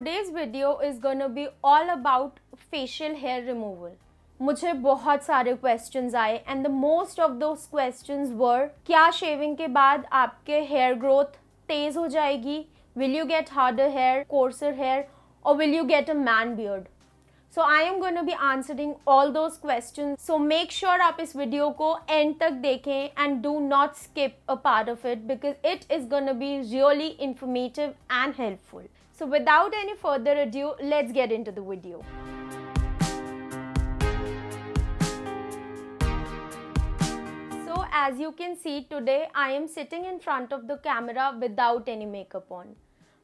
Today's video is gonna be all about facial hair removal. मुझे बहुत सारे questions आए एंड द मोस्ट ऑफ दो क्वेश्चंस वर क्या शेविंग के बाद आपके हेयर ग्रोथ तेज हो जाएगी will you get harder hair coarser hair और will you get a man beard so I am gonna be answering all those questions so make sure आप इस वीडियो को एंड तक देखें and do not skip a part of it because it is going be really informative and helpful So without any further ado, let's get into the video. So as you can see today, I am sitting in front of the camera without any makeup on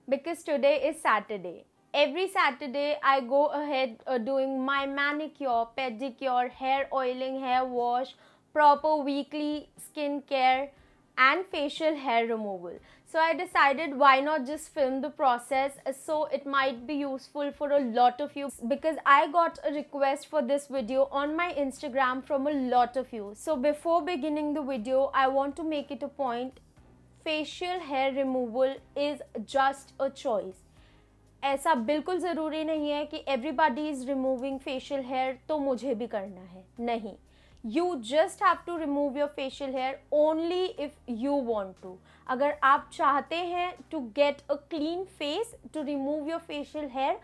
because today is Saturday. Every Saturday, I go ahead uh, doing my manicure, pedicure, hair oiling, hair wash, proper weekly skincare and facial hair removal. So I decided why not just film the process so it might be useful for a lot of you because I got a request for this video on my Instagram from a lot of you. So before beginning the video I want to make it a point facial hair removal is just a choice. ऐसा बिल्कुल ज़रूरी नहीं है कि everybody is removing facial hair, तो मुझे भी करना है नहीं you just have to remove your facial hair only if you want to अगर आप चाहते हैं to get a clean face to remove your facial hair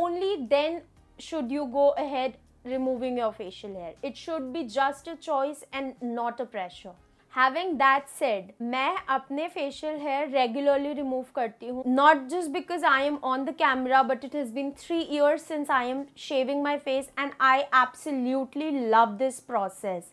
only then should you go ahead removing your facial hair it should be just a choice and not a pressure having that said मैं अपने facial hair regularly remove करती हूँ not just because I am on the camera but it has been three years since I am shaving my face and I absolutely love this process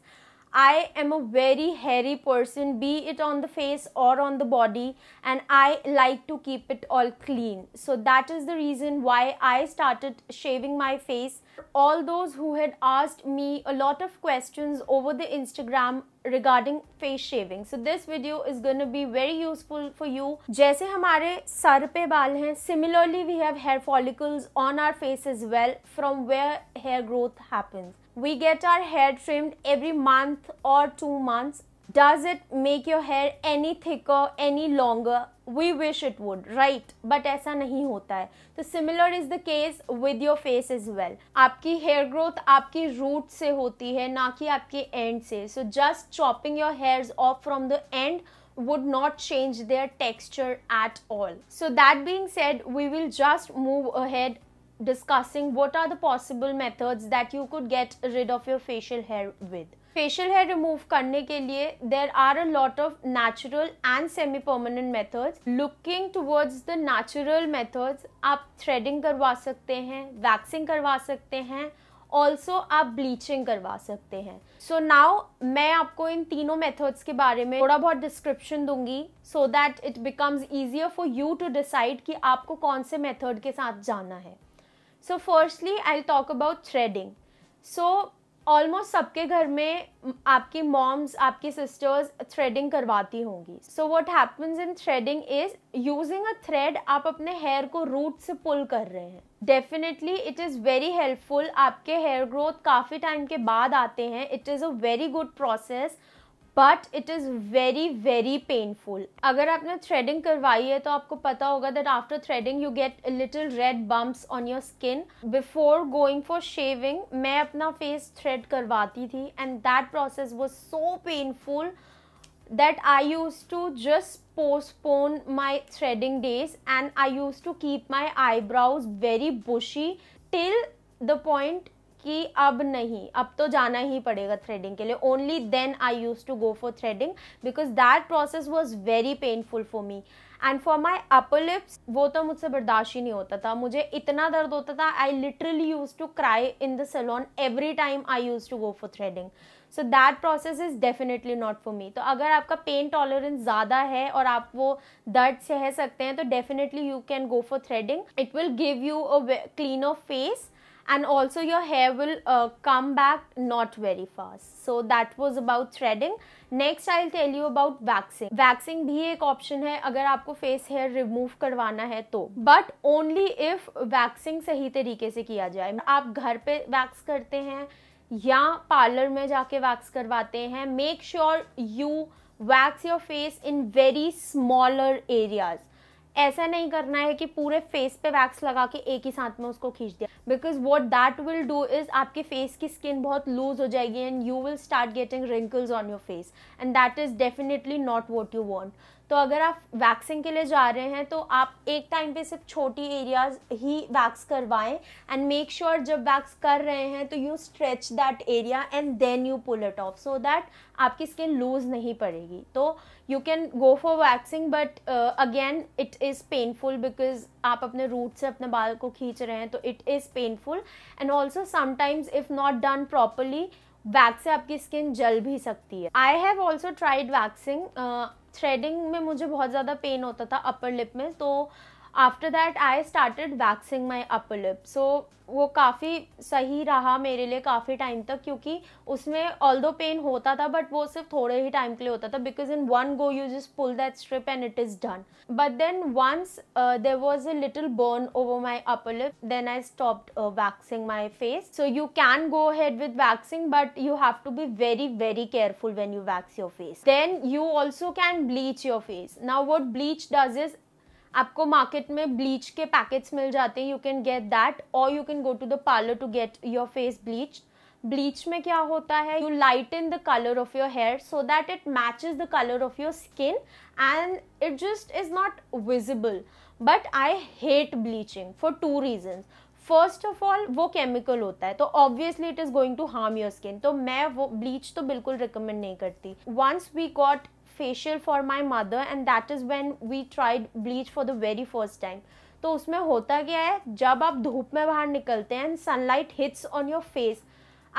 I am a very hairy person, be it on the face or on the body, and I like to keep it all clean. So that is the reason why I started shaving my face. All those who had asked me a lot of questions over the Instagram regarding face shaving. So this video is going to be very useful for you. जैसे हमारे sir पे बाल हैं similarly we have hair follicles on our face as well from where hair growth happens we get our hair trimmed every month or two months does it make your hair any thicker any longer we wish it would right but ऐसा नहीं होता है So similar is the case with your face as well आपकी hair growth आपकी root से होती है ना कि आपके end से so just chopping your hairs off from the end would not change their texture at all so that being said we will just move ahead discussing what are the possible methods that you could get rid of your facial hair with. Facial hair remove करने के लिए there are a lot of natural and semi permanent methods looking towards the natural method आप threading करवा सकते हैं waxing करवा सकते हैं ऑल्सो आप ब्लीचिंग करवा सकते हैं सो so नाउ मैं आपको इन तीनों मेथड्स के बारे में थोड़ा बहुत डिस्क्रिप्शन दूंगी so that it becomes easier for you to decide कि आपको कौन से मेथड के साथ जाना है so firstly I talk about threading so almost सबके घर में आपकी मॉम्स आपकी सिस्टर्स थ्रेडिंग करवाती होंगी so what happens in threading is using a thread आप अपने हेयर को रूट से पुल कर रहे हैं definitely it is very helpful आपके हेयर ग्रोथ काफ़ी टाइम के बाद आते हैं it is a very good process but it is very very painful अगर आपने थ्रेडिंग करवाई है तो आपको पता होगा that after threading you get little red bumps on your skin before going for shaving मैं अपना फेस थ्रेड करवाती थी and that process was so painful that I use to just postpone my threading days and I use to keep my eyebrows very bushy till the point कि अब नहीं अब तो जाना ही पड़ेगा थ्रेडिंग के लिए only then I use to go for threading because that process was very painful for me and for my upper lips वो तो मुझसे बर्दाश्त ही नहीं होता था मुझे इतना दर्द होता था I literally use to cry in the salon every time I use to go for threading so that process is definitely not for me तो अगर आपका पेन टॉलरेंस ज़्यादा है और आप वो दर्द सह सकते हैं तो definitely you can go for threading it will give you a clean of face and also your hair will uh, come back not very fast so that was about threading next I tell you about waxing waxing भी एक option है अगर आपको face hair remove करवाना है तो but only if waxing सही तरीके से किया जाए आप घर पे वैक्स करते हैं या पार्लर में जाके वैक्स करवाते हैं make sure you wax your face in very smaller areas ऐसा नहीं करना है कि पूरे फेस पे वैक्स लगा के एक ही साथ में उसको खींच दिया because what that will do is आपके फेस की स्किन बहुत लूज हो जाएगी and you will start getting wrinkles on your face and that is definitely not what you want तो अगर आप वैक्सिंग के लिए जा रहे हैं तो आप एक टाइम पे सिर्फ छोटी एरियाज ही वैक्स करवाएं एंड मेक श्योर जब वैक्स कर रहे हैं तो you stretch that area and then you pull it off so that आपकी स्किन लूज नहीं पड़ेगी तो you can go for waxing but again it is painful because आप अपने रूट से अपने बाल को खींच रहे हैं तो it is painful and also sometimes if not done properly wax से आपकी स्किन जल भी सकती है I have also tried waxing threading में मुझे बहुत ज़्यादा पेन होता था अपर लिप में तो after that I started waxing my upper lip so वो काफ़ी सही रहा मेरे लिए काफ़ी टाइम तक क्योंकि उसमें ऑल दो पेन होता था बट वो सिर्फ थोड़े ही टाइम के लिए होता था because in one go you just pull that strip and it is done but then once there was a little burn over my upper lip then I stopped waxing my face so you can go head with waxing but you have to be very very careful when you wax your face then you also can bleach your face now what bleach does is आपको market में bleach के packets मिल जाते हैं you can get that और you can go to the parlour to get your face bleach bleach में क्या होता है you light in the colour of your hair so that it matches the colour of your skin and it just is not visible but I hate bleaching for two reasons first of all वो chemical होता है तो obviously it is going to harm your skin तो मैं वो bleach तो बिल्कुल recommend नहीं करती once we got facial for my mother and that is when we tried bleach for the very first time तो उसमें होता क्या है जब आप धूप में बाहर निकलते हैं and sunlight hits on your face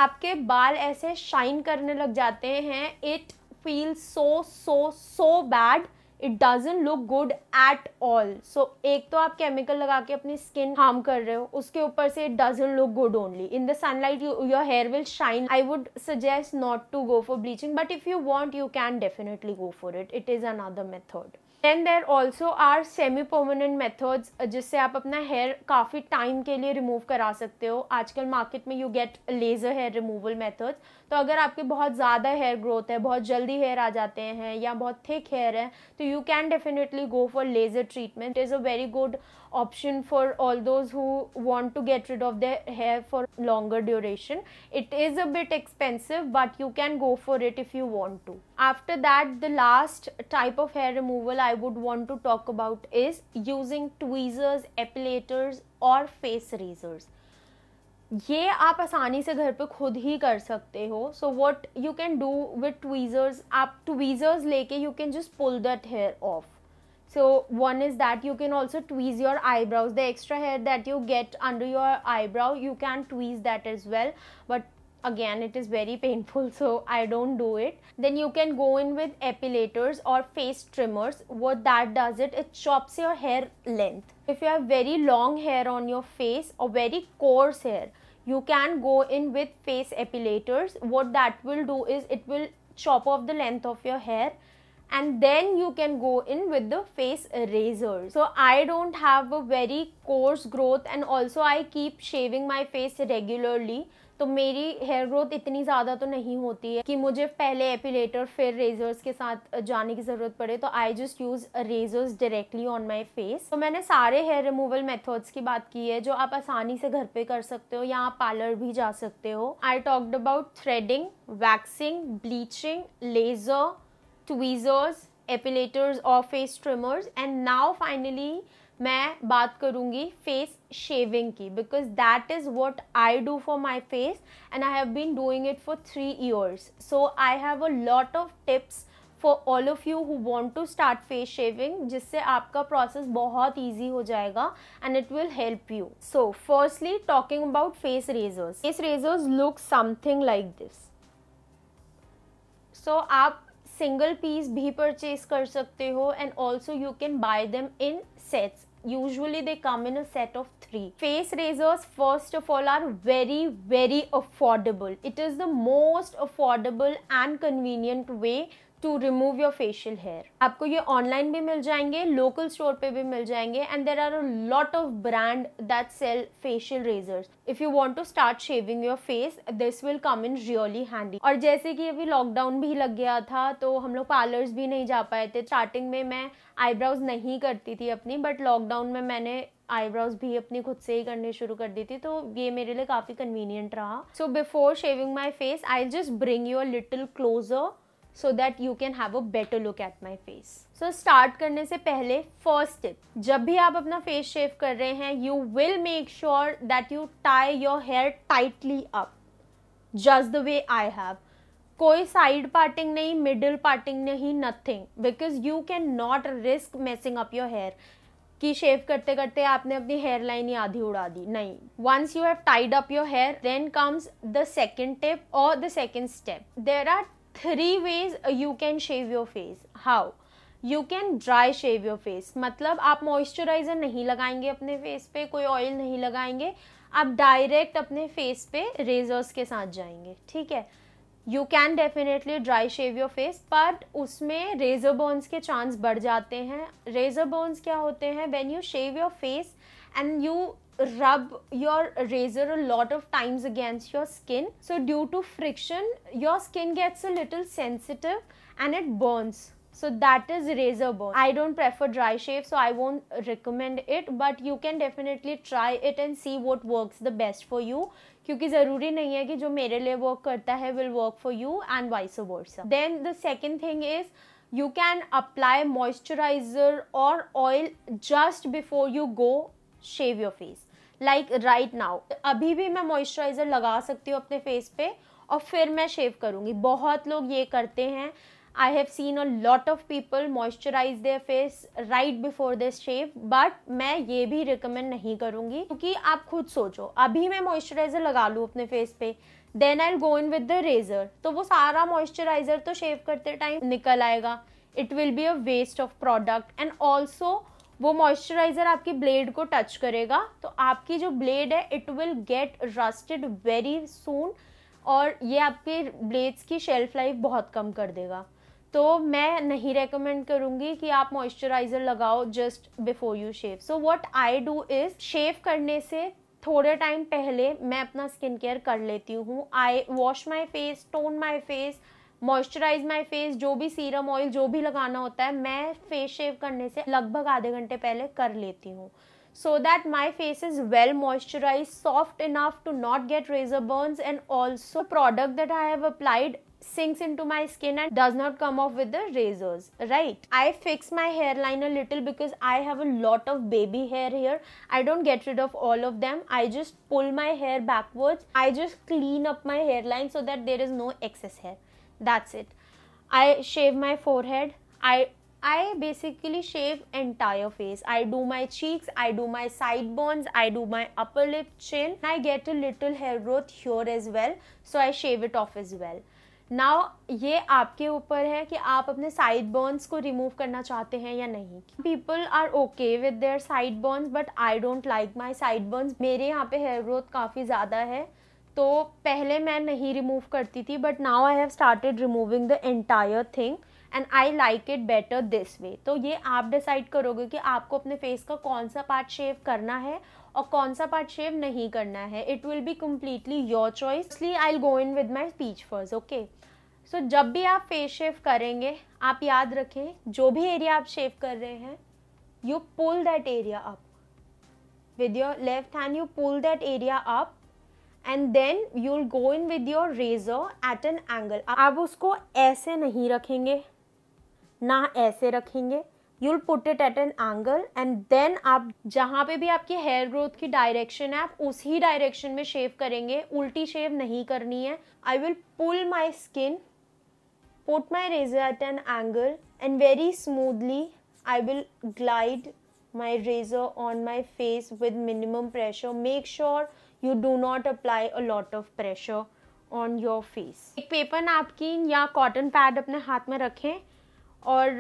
आपके बाल ऐसे शाइन करने लग जाते हैं it feel so so so bad it doesn't look good at all so एक तो आप केमिकल लगा के अपनी स्किन हार्म कर रहे हो उसके ऊपर से it doesn't look good only in the sunlight your hair will shine I would suggest not to go for bleaching but if you want you can definitely go for it it is another method and there also are semi permanent methods जिससे आप अपना hair काफ़ी time के लिए remove करा सकते हो आजकल मार्केट में you get laser hair removal methods तो अगर आपके बहुत ज़्यादा हेयर ग्रोथ है बहुत जल्दी हेयर आ जाते हैं या बहुत थिक हेयर है तो you can definitely go for laser treatment is a very good option for all those who want to get rid of the hair for longer duration it is a bit expensive but you can go for it if you want to after that the last type of hair removal I would want to talk about is using tweezers, epilators or face razors. ये आप आसानी से घर पे खुद ही कर सकते हो so what you can do with tweezers आप ट्वीजर्स लेके you can just pull that hair off so one is that you can also tweeze your eyebrows the extra hair that you get under your eyebrow you can tweeze that as well but again it is very painful so i don't do it then you can go in with epilators or face trimmers what that does it it chops your hair length if you have very long hair on your face or very coarse hair you can go in with face epilators what that will do is it will chop off the length of your hair and then you can go in with the face razor. So I don't have a very coarse growth and also I keep shaving my face regularly. तो मेरी hair growth इतनी ज़्यादा तो नहीं होती है कि मुझे पहले एपिलेटर फिर रेजर्स के साथ जाने की ज़रूरत पड़े तो I just use razors directly on my face तो मैंने सारे हेयर रिमूवल मेथड्स की बात की है जो आप आसानी से घर पे कर सकते हो या आप पार्लर भी जा सकते हो I talked about threading waxing bleaching laser tweezers epilators और face trimmers and now finally मैं बात करूंगी फेस शेविंग की because that is what I do for my face and I have been doing it for three years so I have a lot of tips for all of you who want to start face shaving जिससे आपका process बहुत easy हो जाएगा and it will help you so firstly talking about face razors face razors look something like this so आप single piece भी purchase कर सकते हो and also you can buy them in sets usually they come in a set of three face razors first of all are very very affordable it is the most affordable and convenient way to remove your facial hair आपको ये online भी मिल जाएंगे local store पे भी मिल जाएंगे and there are lot of brand that sell facial razors if you want to start shaving your face this will come in really handy और जैसे कि अभी लॉकडाउन भी लग गया था तो हम लोग पार्लर्स भी नहीं जा पाए थे स्टार्टिंग में मैं आईब्राउज नहीं करती थी अपनी बट लॉकडाउन में मैंने आईब्राउज भी अपनी खुद से ही करने शुरू कर दी थी तो ये मेरे लिए काफ़ी कन्वीनियंट रहा so before shaving my face I just bring you a little closer so that you can have a better look at my face so start करने से पहले फर्स्ट टिप जब भी आप अपना फेस शेव कर रहे हैं you will make sure that you tie your hair tightly up just the way I have कोई साइड पार्टिंग नहीं मिडिल पार्टिंग नहीं nothing because you can not risk messing up your hair कि shave करते करते आपने अपनी hair line ही आधी उड़ा दी नहीं once you have tied up your hair then comes the second tip और the second step there are three ways you can shave your face how you can dry shave your face मतलब आप moisturiser नहीं लगाएंगे अपने face पे कोई oil नहीं लगाएंगे आप डायरेक्ट अपने फेस पे रेजर्स के साथ जाएंगे ठीक है you can definitely dry shave your face but उसमें रेजर बोन्स के चांस बढ़ जाते हैं रेजर बोन्स क्या होते हैं when you shave your face and you rub your razor a lot of times against your skin so due to friction your skin gets a little sensitive and it burns so that is razor burn i don't prefer dry shave so i won't recommend it but you can definitely try it and see what works the best for you क्योंकि ज़रूरी नहीं है कि जो मेरे लिए work करता है will work for you and vice versa then the second thing is you can apply moisturizer or oil just before you go shave your face like right now अभी भी मैं मॉइस्चराइज़र लगा सकती हूँ अपने फेस पे और फिर मैं शेव करूँगी बहुत लोग ये करते हैं I have seen a lot of people moisturise their face right before this shave but मैं ये भी रिकमेंड नहीं करूँगी क्योंकि आप खुद सोचो अभी मैं मॉइस्चराइज़र लगा लूँ अपने फेस पे then I go in with the razor तो वो सारा मॉइस्चराइज़र तो शेव करते टाइम निकल आएगा it will be a waste of product and also वो मॉइस्चराइज़र आपकी ब्लेड को टच करेगा तो आपकी जो ब्लेड है it will get rusted very soon और ये आपके ब्लेड्स की शेल्फ लाइफ बहुत कम कर देगा तो मैं नहीं रेकमेंड करूँगी कि आप मॉइस्चराइज़र लगाओ just before you shave so what I do is shave करने से थोड़े टाइम पहले मैं अपना स्किन केयर कर लेती हूँ I wash my face tone my face moisturise my face जो भी सीरम ऑयल जो भी लगाना होता है मैं फेस शेव करने से लगभग आधे घंटे पहले कर लेती हूँ so that my face is well moisturise soft enough to not get razor burn and also product that I have applied sinks in to my skin and does not come off with the razors right I fix my hair line a little because I have a lot of baby hair hair I don't get rid of all of them I just pull my hair backwards I just clean up my hair line so that there is no excess hair that's it i shave my forehead i I basically shave entire face. I do my cheeks, I do my sideburns, I do my upper lip, chin. I get a little hair growth here as well, so I shave it off as well. Now ये आपके ऊपर है कि आप अपने side Burns को remove करना चाहते हैं या नहीं people are okay with their side burns but I don't like my side burns मेरे यहाँ पे हेयर ग्रोथ काफ़ी ज़्यादा है तो पहले मैं नहीं रिमूव करती थी but now I have started removing the entire thing and I like it better this way तो ये आप डिसाइड करोगे कि आपको अपने फेस का कौन सा पार्ट शेव करना है और कौन सा पार्ट शेव नहीं करना है it will be completely your choice इसलिए I go in with my peach fuzz okay so जब भी आप फेस शेव करेंगे आप याद रखें जो भी एरिया आप शेव कर रहे हैं you pull that area up with your left hand you pull that area up and then you will go in with your razor at an angle आप उसको ऐसे नहीं रखेंगे ना ऐसे रखेंगे you will put it at an angle and then आप जहाँ पे भी आपकी हेयर ग्रोथ की डायरेक्शन है आप उसी डायरेक्शन में शेव करेंगे उल्टी शेव नहीं करनी है I will pull my skin put my razor at an angle and very smoothly I will glide my razor on my face with minimum pressure make sure you do not apply a lot of pressure on your face एक paper napkin या cotton pad अपने हाथ में रखें और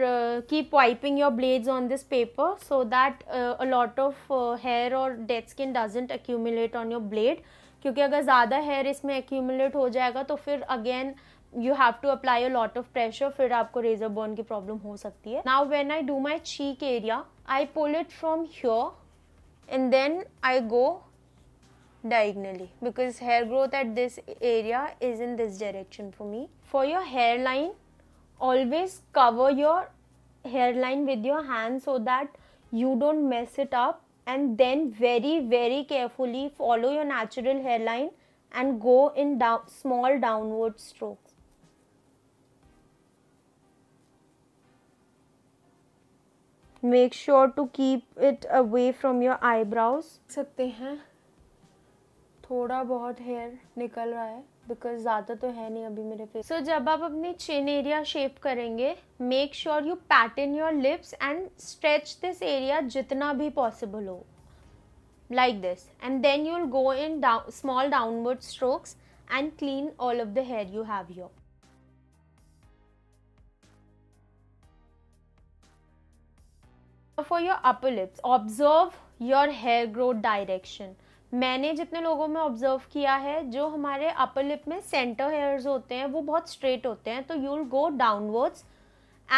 keep wiping your blades on this paper so that a lot of hair और dead skin doesn't accumulate on your blade क्योंकि अगर ज़्यादा हेयर इसमें एक्यूमुलेट हो जाएगा तो फिर again you have to apply a lot of pressure फिर आपको रेजर बर्न की प्रॉब्लम हो सकती है now when I do my cheek area I pull it from here and then I go diagonally because hair growth at this area is in this direction for me. For your hairline, always cover your hairline with your hand so that you don't mess it up and then very very carefully follow your natural hairline and go in down, small downward strokes. Make sure to keep it away from your eyebrows. थोड़ा बहुत hair निकल रहा है because ज्यादा तो है नहीं अभी मेरे फेस सो so, जब आप अपने चेन एरिया शेप करेंगे make sure you pattern your lips and stretch this area जितना भी पॉसिबल हो like this and then you will go in small downward strokes and clean all of the hair you have your for your upper lips observe your hair growth direction मैंने जितने लोगों में observe किया है जो हमारे upper lip में centre hairs होते हैं वो बहुत स्ट्रेट होते हैं तो you will go downwards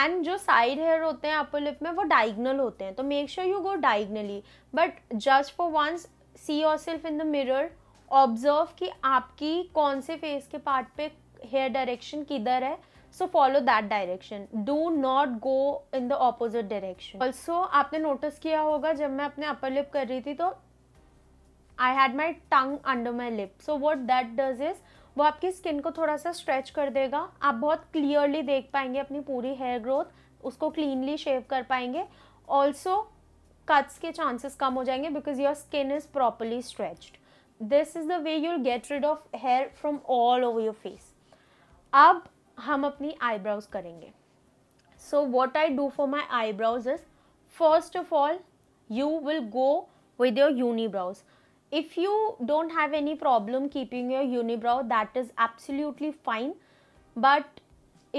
and जो साइड हेयर होते हैं अपर लिप में वो डाइगनल होते हैं तो make sure you go diagonally but just for once see yourself in the mirror observe कि आपकी कौन से फेस के पार्ट पे हेयर डायरेक्शन किधर है so follow that direction do not go in the opposite direction also आपने notice किया होगा जब मैं अपने अपर लिप कर रही थी तो I had my tongue under my lip so what that does is वो आपकी स्किन को थोड़ा सा स्ट्रेच कर देगा आप बहुत क्लियरली देख पाएंगे अपनी पूरी हेयर ग्रोथ उसको क्लीनली शेव कर पाएंगे ऑल्सो कट्स के चांसेस कम हो जाएंगे because your skin is properly stretched this is the way you'll get rid of hair from all over your face अब हम अपनी आईब्राउज करेंगे so what I do for my eyebrows is first of all you will go with your unibrows if you don't have any problem keeping your unibrow that is absolutely fine but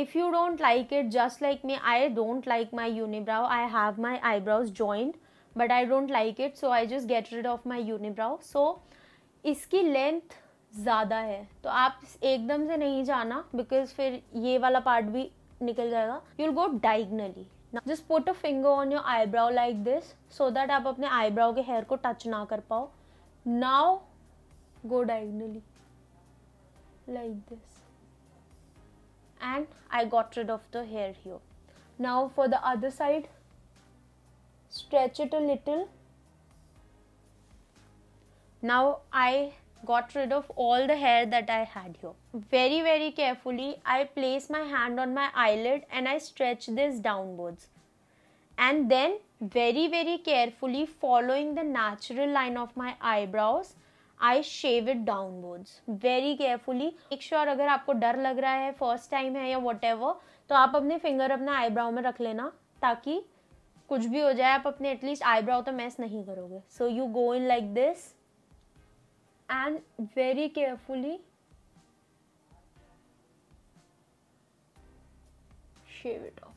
if you don't like it just like me i don't like my unibrow i have my eyebrows joined but i don't like it so i just get rid of my unibrow so iski length zyada hai to aap ekdam se nahi jana because fir ye wala part bhi nikal jayega you'll go diagonally diagonally just put a finger on your eyebrow like this so that आप अपने eyebrow के hair को touch ना कर पाओ now go diagonally like this and I got rid of the hair here now for the other side stretch it a little now I got rid of all the hair that I had here very very carefully I place my hand on my eyelid and I stretch this downwards and then very very carefully following the natural line of my eyebrows I shave it downwards very carefully एक sure अगर आपको डर लग रहा है first time है या what तो आप अपने फिंगर अपना आईब्राउ में रख लेना ताकि कुछ भी हो जाए आप अपने एटलीस्ट आईब्राउ तो मैस नहीं करोगे so you go in like this and very carefully shave it off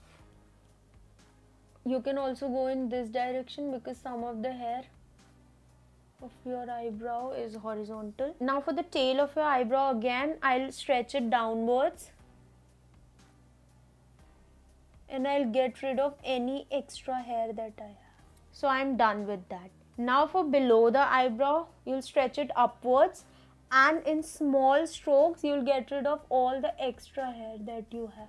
you can also go in this direction because some of the hair of your eyebrow is horizontal now for the tail of your eyebrow again I'll stretch it downwards and I'll get rid of any extra hair that I have so I'm done with that now for below the eyebrow you'll stretch it upwards and in small strokes you'll get rid of all the extra hair that you have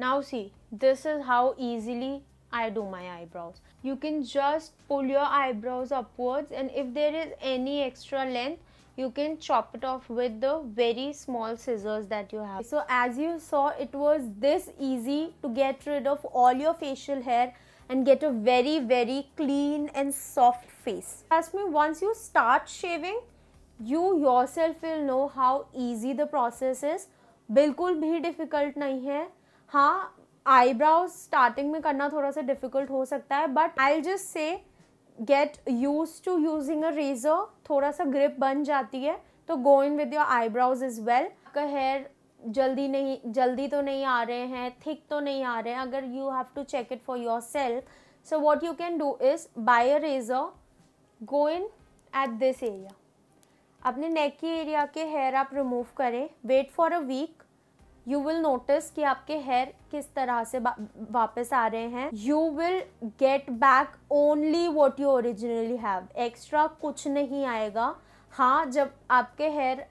Now see, this is how easily I do my eyebrows. You can just pull your eyebrows upwards and if there is any extra length, you can chop it off with the very small scissors that you have. So as you saw, it was this easy to get rid of all your facial hair and get a very very clean and soft face. Trust me, once you start shaving, you yourself will know how easy the process is. बिल्कुल भी difficult नहीं है हाँ eyebrows starting में करना थोड़ा सा difficult हो सकता है but I just say get used to using a razor थोड़ा सा ग्रिप बन जाती है तो go in with your eyebrows as well आपका हेयर जल्दी नहीं जल्दी तो नहीं आ रहे हैं थिक तो नहीं आ रहे हैं अगर you have to check it for yourself so what you can do is buy a razor go in at this area अपने नेक की एरिया के हेयर आप रिमूव करें wait for a week you will notice कि आपके hair किस तरह से वापस आ रहे हैं you will get back only what you originally have extra कुछ नहीं आएगा हाँ जब आपके हेयर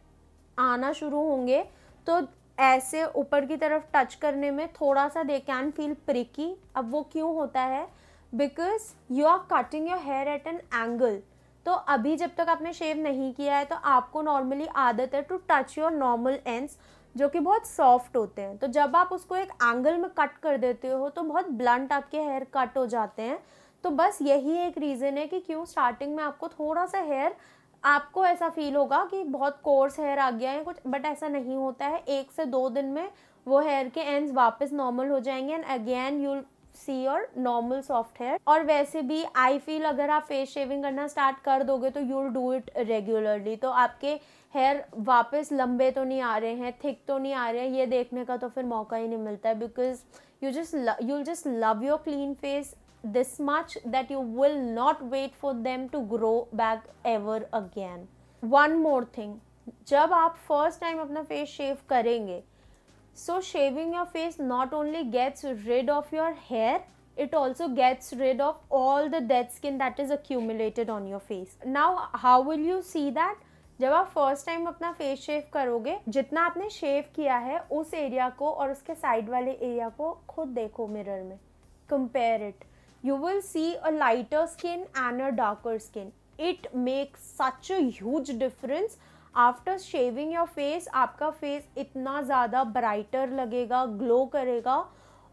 आना शुरू होंगे तो ऐसे ऊपर की तरफ टच करने में थोड़ा सा दे कैन फील प्रिकी अब वो क्यों होता है because you are cutting your hair at an angle तो अभी जब तक आपने शेव नहीं किया है तो आपको नॉर्मली आदत है to touch your normal ends जो कि बहुत सॉफ्ट होते हैं तो जब आप उसको एक एंगल में कट कर देते हो तो बहुत ब्लंट आपके हेयर कट हो जाते हैं तो बस यही एक रीज़न है कि क्यों स्टार्टिंग में आपको थोड़ा सा हेयर आपको ऐसा फील होगा कि बहुत कोर्स हेयर आ गया है कुछ बट ऐसा नहीं होता है एक से दो दिन में वो हेयर के एंड्स वापस नॉर्मल हो जाएंगे एंड अगेन यू सी और नॉर्मल सॉफ्ट हेयर और वैसे भी आई फील अगर आप फेस शेविंग करना स्टार्ट कर दोगे तो यू डू इट रेगुलरली तो आपके हेयर वापस लंबे तो नहीं आ रहे हैं थिक तो नहीं आ रहे हैं ये देखने का तो फिर मौका ही नहीं मिलता है because you just you just love your clean face this much that you will not wait for them to grow back ever again one more thing जब आप फर्स्ट टाइम अपना फेस शेव करेंगे so shaving your face not only gets rid of your hair it also gets rid of all the dead skin that is accumulated on your face now how will you see that जब आप first time अपना face shave करोगे जितना आपने शेव किया है उस area को और उसके साइड वाले एरिया को खुद देखो मिरर में compare it you will see a lighter skin and a darker skin it makes such a huge difference after shaving your face आपका फेस इतना ज़्यादा ब्राइटर लगेगा ग्लो करेगा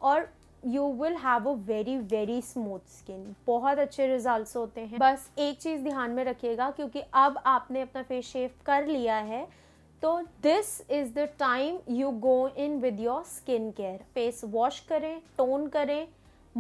और you will have a very very smooth skin बहुत अच्छे result होते हैं बस एक चीज़ ध्यान में रखिएगा क्योंकि अब आपने अपना फेस शेव कर लिया है तो this is the time you go in with your skin care face wash करें टोन करें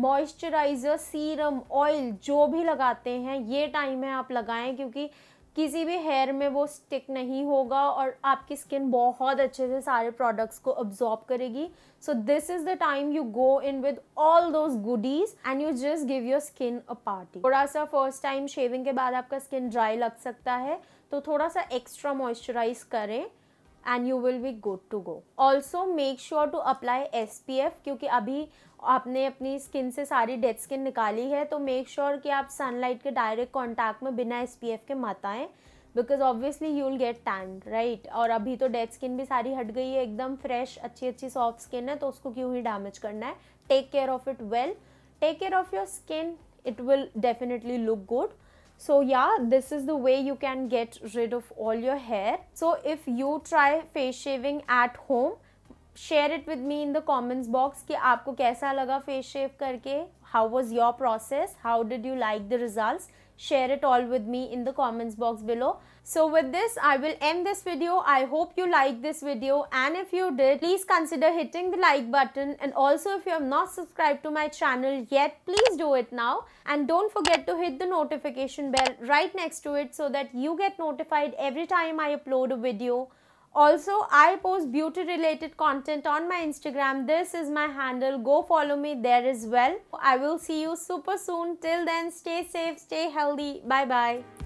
मॉइस्चराइज़र सीरम ऑयल जो भी लगाते हैं ये टाइम है आप लगाएं क्योंकि किसी भी हेयर में वो स्टिक नहीं होगा और आपकी स्किन बहुत अच्छे से सारे प्रोडक्ट्स को अब्जॉर्ब करेगी so this is the time you go in with all those goodies and you just give your skin a party थोड़ा सा फर्स्ट टाइम शेविंग के बाद आपका स्किन ड्राई लग सकता है तो थोड़ा सा एक्स्ट्रा मॉइस्चराइज करें and you will be good to go also make sure to apply S क्योंकि अभी आपने अपनी स्किन से सारी डेड स्किन निकाली है तो मेक श्योर sure कि आप सनलाइट के डायरेक्ट कॉन्टैक्ट में बिना एस के मत आएँ because obviously you will get tan right और अभी तो डेड स्किन भी सारी हट गई है एकदम फ्रेश अच्छी अच्छी सॉफ्ट स्किन है तो उसको क्यों ही डैमेज करना है take care of it well take care of your skin it will definitely look good so yeah this is the way you can get rid of all your hair so if you try face shaving at home Share it with me in the comments box. कि आपको कैसा लगा face shave करके how was your share it all with me in the comments box below. So with this, I will end this video. I hope you liked this video and if you did, please consider hitting the like button and also if you have not subscribed to my channel yet, please do it now and don't forget to hit the notification bell right next to it so that you get notified every time I upload a video. Also, I post beauty related content on my Instagram. This is my handle. Go follow me there as well. I will see you super soon. Till then, stay safe, stay healthy. Bye bye.